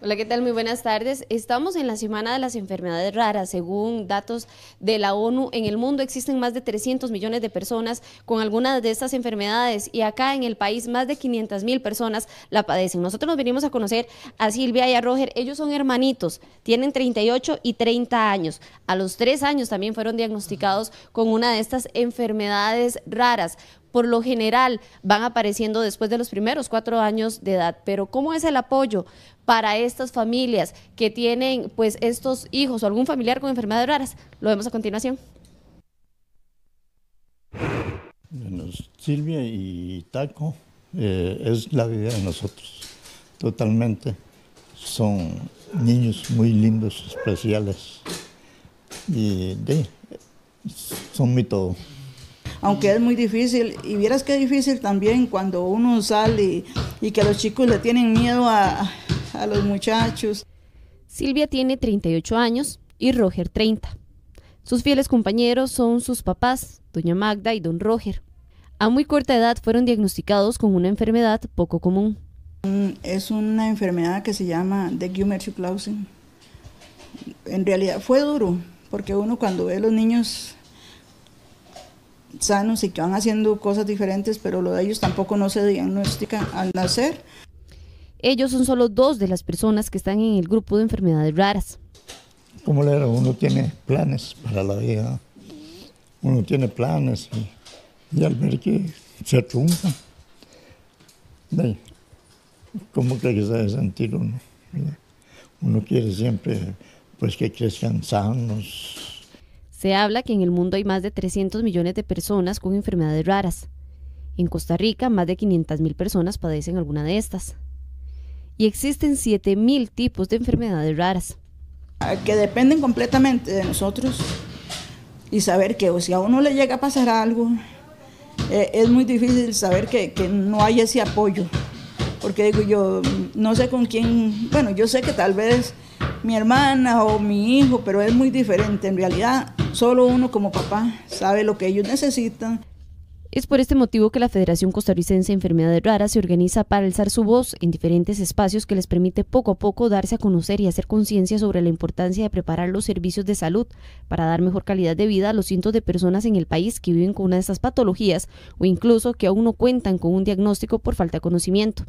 Hola, ¿qué tal? Muy buenas tardes. Estamos en la Semana de las Enfermedades Raras. Según datos de la ONU, en el mundo existen más de 300 millones de personas con algunas de estas enfermedades y acá en el país más de 500 mil personas la padecen. Nosotros nos venimos a conocer a Silvia y a Roger. Ellos son hermanitos, tienen 38 y 30 años. A los tres años también fueron diagnosticados con una de estas enfermedades raras por lo general van apareciendo después de los primeros cuatro años de edad. Pero ¿cómo es el apoyo para estas familias que tienen pues estos hijos o algún familiar con enfermedades raras? Lo vemos a continuación. Silvia y Taco eh, es la vida de nosotros, totalmente. Son niños muy lindos, especiales y son mi todo aunque es muy difícil. Y vieras qué difícil también cuando uno sale y, que los chicos le tienen miedo a, los muchachos. Silvia tiene 38 años y Roger 30. Sus fieles compañeros son sus papás, doña Magda y don Roger. A muy corta edad fueron diagnosticados con una enfermedad poco común. Mm, es una enfermedad que se llama de Guillermo-Clausen. En realidad fue duro, porque uno cuando ve a los niños sanos y que van haciendo cosas diferentes, pero lo de ellos tampoco no se diagnostica al nacer. Ellos son solo dos de las personas que están en el grupo de enfermedades raras. Como le era, uno tiene planes para la vida, uno tiene planes y, al ver que se trunca, como que se debe sentir uno? Uno quiere siempre pues que crezcan sanos, se habla que en el mundo hay más de 300 millones de personas con enfermedades raras. En Costa Rica, más de 500 mil personas padecen alguna de estas. Y existen 7 mil tipos de enfermedades raras. Ah, que dependen completamente de nosotros y saber que o si a uno le llega a pasar algo, eh, es muy difícil saber que no hay ese apoyo porque digo yo, no sé con quién, bueno, yo sé que tal vez mi hermana o mi hijo, pero es muy diferente. En realidad, solo uno como papá sabe lo que ellos necesitan. Es por este motivo que la Federación Costarricense de Enfermedades Raras se organiza para alzar su voz en diferentes espacios que les permite poco a poco darse a conocer y hacer conciencia sobre la importancia de preparar los servicios de salud para dar mejor calidad de vida a los cientos de personas en el país que viven con una de esas patologías o incluso que aún no cuentan con un diagnóstico por falta de conocimiento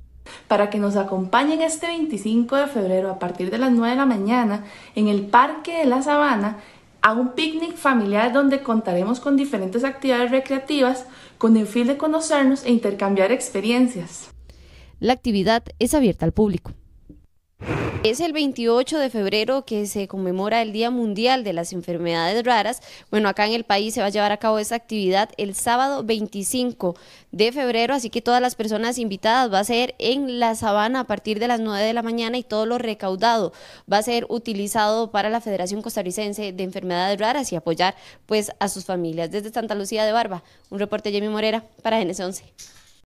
para que nos acompañen este 25 de febrero a partir de las 9 de la mañana en el Parque de la Sabana a un picnic familiar donde contaremos con diferentes actividades recreativas con el fin de conocernos e intercambiar experiencias. La actividad es abierta al público. Es el 28 de febrero que se conmemora el Día Mundial de las Enfermedades Raras. Bueno, acá en el país se va a llevar a cabo esta actividad el sábado 25 de febrero, así que todas las personas invitadas va a ser en la sabana a partir de las 9 de la mañana y todo lo recaudado va a ser utilizado para la Federación Costarricense de Enfermedades Raras y apoyar pues a sus familias. Desde Santa Lucía de Barba, un reporte Jimmy Morera para GNS 11.